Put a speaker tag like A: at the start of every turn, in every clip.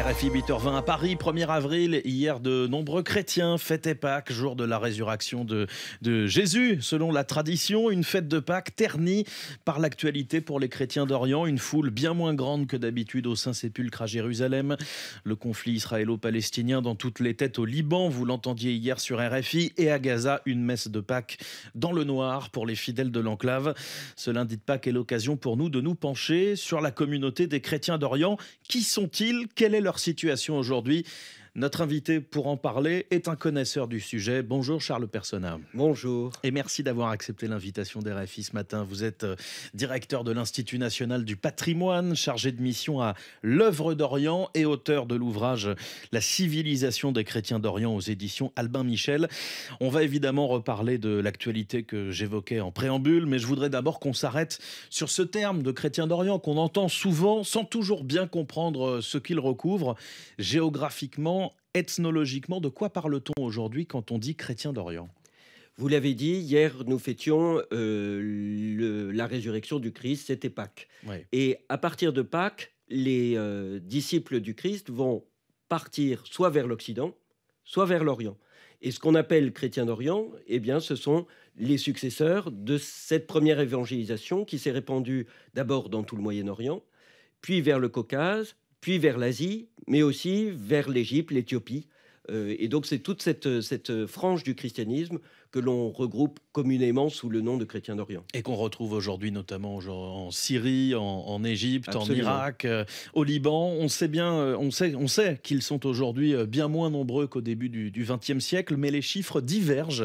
A: RFI 8h20 à Paris, 1er avril. Hier, de nombreux chrétiens fêtaient Pâques, jour de la résurrection de, de Jésus. Selon la tradition, une fête de Pâques ternie par l'actualité pour les chrétiens d'Orient. Une foule bien moins grande que d'habitude au Saint-Sépulcre à Jérusalem. Le conflit israélo-palestinien dans toutes les têtes au Liban, vous l'entendiez hier sur RFI. Et à Gaza, une messe de Pâques dans le noir pour les fidèles de l'enclave. Ce lundi de Pâques est l'occasion pour nous de nous pencher sur la communauté des chrétiens d'Orient. Qui sont-ils Quel est situation aujourd'hui notre invité pour en parler est un connaisseur du sujet. Bonjour Charles Persona. Bonjour. Et merci d'avoir accepté l'invitation d'RFI ce matin. Vous êtes euh, directeur de l'Institut national du patrimoine, chargé de mission à l'œuvre d'Orient et auteur de l'ouvrage La civilisation des chrétiens d'Orient aux éditions Albin Michel. On va évidemment reparler de l'actualité que j'évoquais en préambule, mais je voudrais d'abord qu'on s'arrête sur ce terme de chrétien d'Orient qu'on entend souvent sans toujours bien comprendre euh, ce qu'il recouvre géographiquement Ethnologiquement, de quoi parle-t-on aujourd'hui quand on dit chrétien d'Orient
B: vous l'avez dit, hier, nous fêtions euh, la résurrection du Christ, c'était Pâques. Et à partir de Pâques, les euh, disciples du Christ vont partir soit vers l'Occident, soit vers l'Orient. Et ce qu'on appelle chrétien d'Orient, eh bien, ce sont les successeurs de cette première évangélisation qui s'est répandue d'abord dans tout le Moyen-Orient, puis vers le Caucase, puis vers l'Asie, mais aussi vers l'Égypte, l'Éthiopie, euh, et donc c'est toute cette, euh, euh, frange du christianisme que l'on regroupe communément sous le nom
A: de chrétiens d'Orient. Et qu'on retrouve aujourd'hui notamment en Syrie, en, Égypte, en Irak, au Liban. On sait bien, qu'ils sont aujourd'hui bien moins nombreux qu'au début du XXe siècle, mais les chiffres divergent.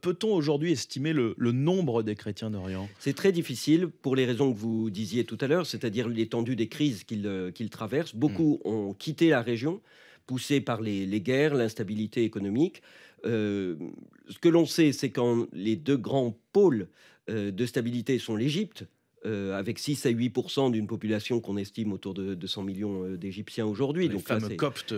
A: Peut-on aujourd'hui estimer le, nombre
B: des chrétiens d'Orient C'est très difficile pour les raisons que vous disiez tout à l'heure, c'est-à-dire l'étendue des crises qu'ils traversent. Beaucoup hmm. ont quitté la région poussé par les, guerres, l'instabilité économique. Euh, ce que l'on sait, c'est quand les deux grands pôles euh, de stabilité sont l'Égypte, euh, avec 6 à 8 d'une population qu'on estime autour de 200 millions euh, d'Égyptiens aujourd'hui. Donc euh, les Coptes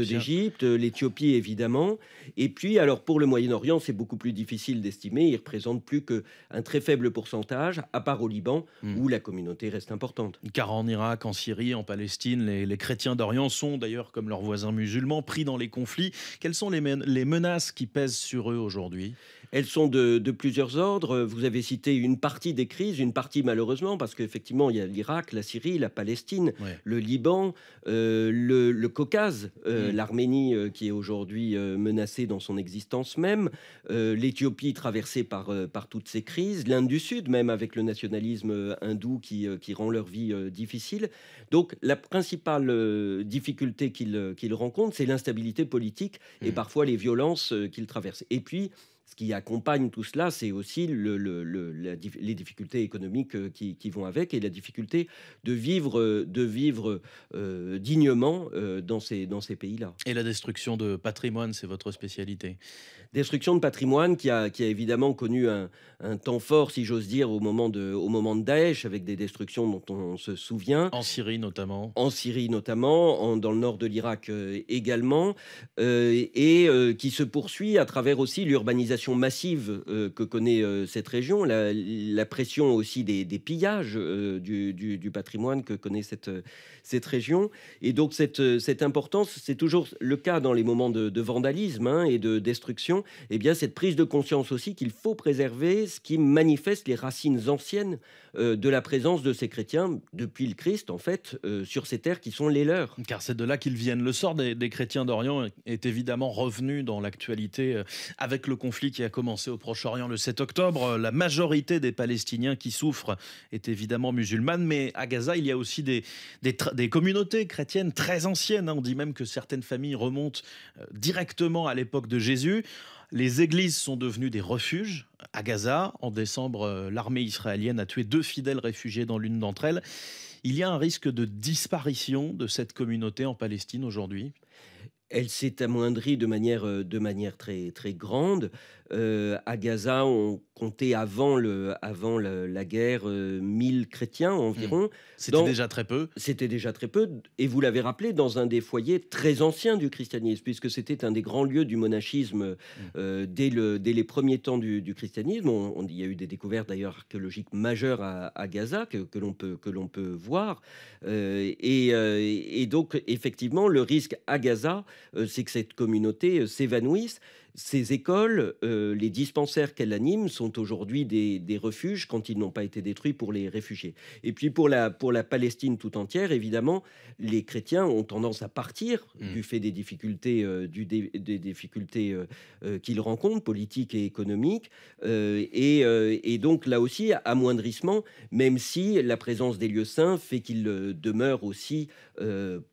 B: d'Égypte, l'Éthiopie évidemment. Et puis, alors pour le Moyen-Orient, c'est beaucoup plus difficile d'estimer. Ils représentent plus qu'un très faible pourcentage, à part au Liban, hmm. où la communauté reste importante. Car en Irak, en
A: Syrie, en Palestine, les, chrétiens d'Orient sont d'ailleurs, comme leurs voisins musulmans, pris dans les conflits.
B: Quelles sont les menaces qui pèsent sur eux aujourd'hui elles sont de, plusieurs ordres. Vous avez cité une partie des crises, une partie malheureusement, parce qu'effectivement, il y a l'Irak, la Syrie, la Palestine, le Liban, euh, le, Caucase, euh, mm. l'Arménie euh, qui est aujourd'hui menacée dans son existence même, l'Éthiopie traversée par, toutes ces crises, l'Inde du Sud même avec le nationalisme hindou qui, rend leur vie difficile. Donc la principale difficulté qu'ils rencontrent, c'est l'instabilité politique et mm. parfois les violences qu'ils traversent. Et puis, ce qui accompagne tout cela, c'est aussi le, les difficultés économiques euh, qui, vont avec et la difficulté de vivre, euh, de vivre euh, dignement dans ces, dans ces pays-là. Et la destruction de patrimoine, c'est votre spécialité Destruction de patrimoine qui a, qui a évidemment connu un, temps fort, si j'ose dire, au moment, de, au moment de Daesh, avec des destructions dont on, se souvient. En Syrie notamment En Syrie notamment, dans le nord de l'Irak également, et qui se poursuit à travers aussi l'urbanisation massive euh, que connaît euh, cette région, la, pression aussi des, pillages euh, du, patrimoine que connaît cette, cette région. Et donc cette, cette importance, c'est toujours le cas dans les moments de, vandalisme hein, et de destruction, et eh bien cette prise de conscience aussi qu'il faut préserver ce qui manifeste les racines anciennes de la présence de ces chrétiens depuis le Christ, en fait, sur ces terres qui sont les leurs. Car c'est de là qu'ils viennent. Le sort des chrétiens d'Orient est évidemment
A: revenu dans l'actualité avec le conflit qui a commencé au Proche-Orient le 7 octobre. La majorité des Palestiniens qui souffrent est évidemment musulmane, mais à Gaza, il y a aussi des communautés chrétiennes très anciennes. Hein. On dit même que certaines familles remontent euh, directement à l'époque de Jésus. Les églises sont devenues des refuges à Gaza. En décembre, euh, l'armée israélienne a tué deux fidèles réfugiés dans l'une d'entre elles. Il y a un risque de
B: disparition de cette communauté en Palestine aujourd'hui elle s'est amoindrie de manière, euh, de manière très, très grande. Euh, à Gaza, on comptait avant, le, avant la guerre 1000 euh, chrétiens environ. Hmm. C'était déjà très peu. C'était déjà très peu. Et vous l'avez rappelé, dans un des foyers très anciens du christianisme, puisque c'était un des grands lieux du monachisme hmm. euh, dès, le, dès, les premiers temps du, christianisme. On, il y a eu des découvertes d'ailleurs archéologiques majeures à, Gaza que, l'on peut, que l'on peut voir. Et, et, donc, effectivement, le risque à Gaza, c'est que cette communauté s'évanouisse. Ces écoles, euh, les dispensaires qu'elles animent sont aujourd'hui des, refuges quand ils n'ont pas été détruits pour les réfugiés. Et puis pour la, pour la Palestine tout entière, évidemment, les chrétiens ont tendance à partir mmh. du fait des difficultés, euh, du des difficultés euh, qu'ils rencontrent, politiques et économiques. Et, donc là aussi, amoindrissement, même si la présence des lieux saints fait qu'ils demeurent aussi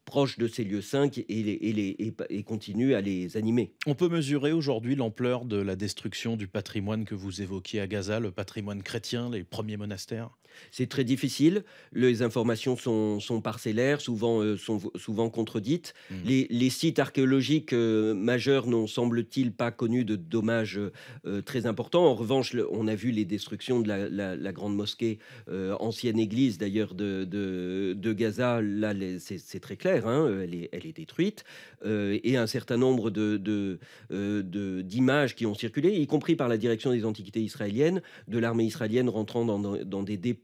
B: proches de ces lieux saints et, et, et continuent à les animer.
A: On peut mesurer aujourd'hui aujourd'hui l'ampleur de la destruction du patrimoine que vous évoquiez à Gaza, le patrimoine
B: chrétien, les premiers monastères c'est très difficile. Les informations sont, parcellaires, souvent, euh, sont souvent contredites. Mmh. Les, sites archéologiques euh, majeurs n'ont, semble-t-il, pas connu de dommages euh, très importants. En revanche, on a vu les destructions de la, grande mosquée, ancienne église d'ailleurs de, de, Gaza. Là, c'est très clair, hein, elle, est, elle, est, détruite. et un certain nombre d'images de, qui ont circulé, y compris par la direction des antiquités israéliennes, de l'armée israélienne rentrant dans, dans des dépôts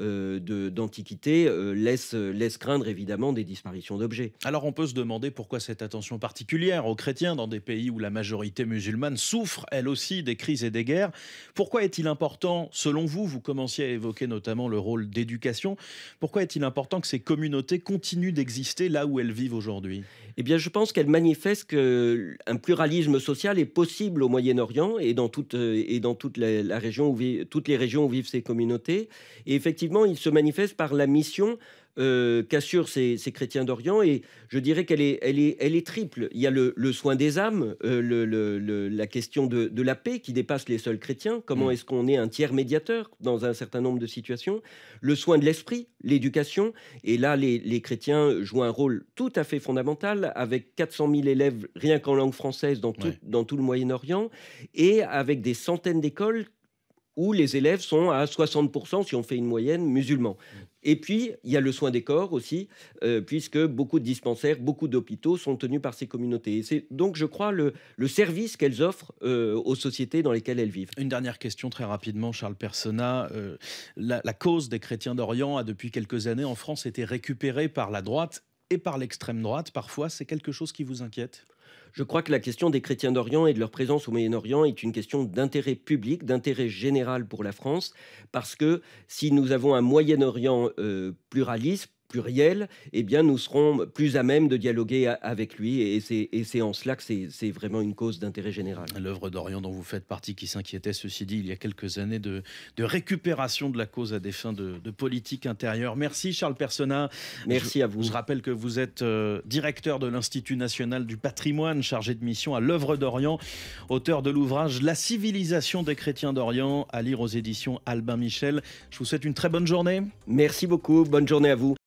B: euh, de d'antiquités laisse euh, laisse euh, craindre évidemment des disparitions d'objets. Alors on peut se demander pourquoi cette attention particulière aux chrétiens dans des
A: pays où la majorité musulmane souffre elle aussi des crises et des guerres. Pourquoi est-il important, selon vous, vous commenciez à évoquer notamment le rôle d'éducation, pourquoi est-il important que ces communautés
B: continuent d'exister là où elles vivent aujourd'hui Eh bien je pense qu'elles manifestent qu'un pluralisme social est possible au Moyen-Orient et dans toute, et dans toute la, région où toutes les régions où vivent ces communautés. Et effectivement, il se manifeste par la mission euh, qu'assurent ces, chrétiens d'Orient. Et je dirais qu'elle est, triple. Il y a le, soin des âmes, euh, la question de, la paix qui dépasse les seuls chrétiens. Comment mm. est-ce qu'on est un tiers médiateur dans un certain nombre de situations Le soin de l'esprit, l'éducation. Et là, les, chrétiens jouent un rôle tout à fait fondamental avec 400 000 élèves rien qu'en langue française dans dans tout le Moyen-Orient et avec des centaines d'écoles où les élèves sont à 60%, si on fait une moyenne, musulmans. Et puis, il y a le soin des corps aussi, euh, puisque beaucoup de dispensaires, beaucoup d'hôpitaux sont tenus par ces communautés. Et c'est donc, je crois, le, service qu'elles offrent euh, aux sociétés dans lesquelles elles vivent. Une dernière question très rapidement, Charles
A: Persona. Euh, la, la, cause des chrétiens d'Orient a depuis quelques années en France été récupérée
B: par la droite et par l'extrême droite, parfois, c'est quelque chose qui vous inquiète Je crois que la question des chrétiens d'Orient et de leur présence au Moyen-Orient est une question d'intérêt public, d'intérêt général pour la France, parce que si nous avons un Moyen-Orient euh, pluraliste, pluriel, eh bien, nous serons plus à même de dialoguer avec lui. Et c'est en cela que c'est vraiment une cause d'intérêt général. L'œuvre d'Orient dont vous faites partie, qui s'inquiétait, ceci dit, il y a quelques années, de,
A: récupération de la cause à des fins de, politique intérieure. Merci Charles Persona. Merci à vous. Je rappelle que vous êtes euh, directeur de l'Institut national du patrimoine, chargé de mission à l'œuvre d'Orient, auteur de l'ouvrage La civilisation des chrétiens d'Orient, à lire aux éditions Albin Michel. Je vous souhaite une très bonne journée. Merci beaucoup. Bonne journée à vous.